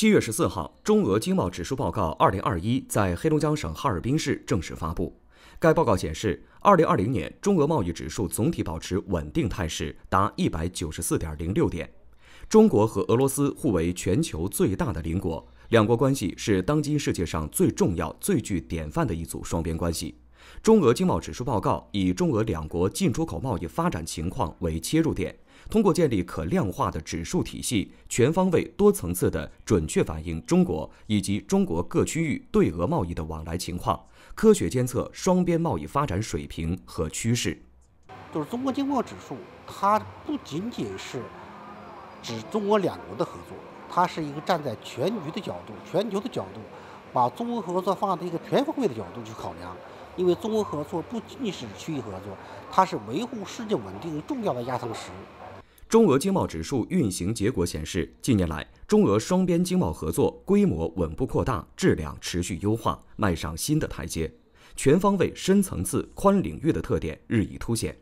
七月十四号，中俄经贸指数报告二零二一在黑龙江省哈尔滨市正式发布。该报告显示，二零二零年中俄贸易指数总体保持稳定态势，达一百九十四点零六点。中国和俄罗斯互为全球最大的邻国，两国关系是当今世界上最重要、最具典范的一组双边关系。中俄经贸指数报告以中俄两国进出口贸易发展情况为切入点。通过建立可量化的指数体系，全方位、多层次的准确反映中国以及中国各区域对俄贸易的往来情况，科学监测双边贸易发展水平和趋势。就是中国经贸指数，它不仅仅是指中俄两国的合作，它是一个站在全局的角度、全球的角度，把中俄合作放在一个全方位的角度去考量。因为中俄合作不仅仅是区域合作，它是维护世界稳定重要的压舱石。中俄经贸指数运行结果显示，近年来中俄双边经贸合作规模稳步扩大，质量持续优化，迈上新的台阶，全方位、深层次、宽领域的特点日益凸显。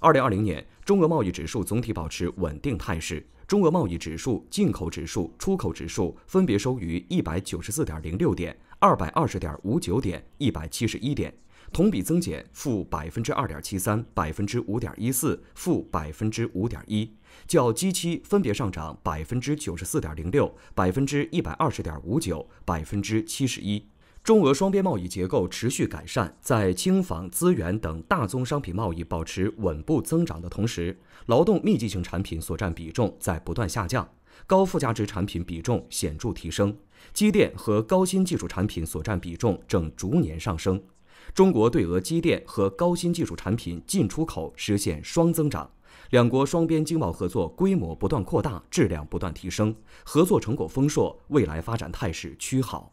二零二零年，中俄贸易指数总体保持稳定态势，中俄贸易指数、进口指数、出口指数分别收于一百九十四点零六点、二百二十点五九点、一百七十一点。同比增减负百分之二点七三，百分之五点一四，负百分之五点一，较基期分别上涨百分之九十四点零六，百分之一百二十点五九，百分之七十一。中俄双边贸易结构持续改善，在轻纺资源等大宗商品贸易保持稳步增长的同时，劳动密集型产品所占比重在不断下降，高附加值产品比重显著提升，机电和高新技术产品所占比重正逐年上升。中国对俄机电和高新技术产品进出口实现双增长，两国双边经贸合作规模不断扩大，质量不断提升，合作成果丰硕，未来发展态势趋好。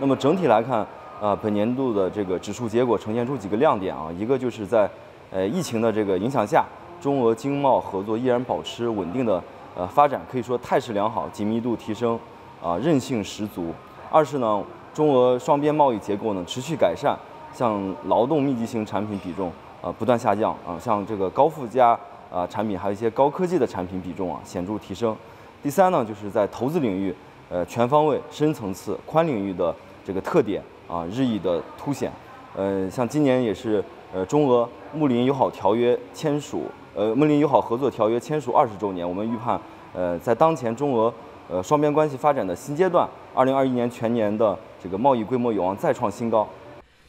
那么整体来看，啊，本年度的这个指数结果呈现出几个亮点啊，一个就是在，呃，疫情的这个影响下，中俄经贸合作依然保持稳定的呃发展，可以说态势良好，紧密度提升，啊，韧性十足。二是呢，中俄双边贸易结构呢持续改善。像劳动密集型产品比重啊不断下降啊，像这个高附加啊产品，还有一些高科技的产品比重啊显著提升。第三呢，就是在投资领域，呃，全方位、深层次、宽领域的这个特点啊日益的凸显。呃，像今年也是呃中俄睦邻友好条约签署，呃，睦邻友好合作条约签署二十周年，我们预判，呃，在当前中俄呃双边关系发展的新阶段，二零二一年全年的这个贸易规模有望再创新高。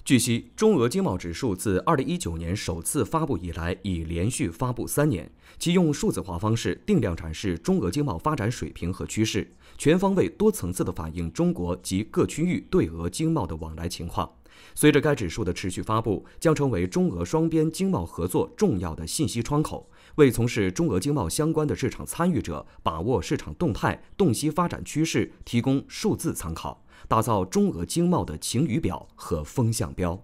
据悉，中俄经贸指数自2019年首次发布以来，已连续发布三年。其用数字化方式定量展示中俄经贸发展水平和趋势，全方位、多层次地反映中国及各区域对俄经贸的往来情况。随着该指数的持续发布，将成为中俄双边经贸合作重要的信息窗口，为从事中俄经贸相关的市场参与者把握市场动态、洞悉发展趋势提供数字参考。打造中俄经贸的晴雨表和风向标。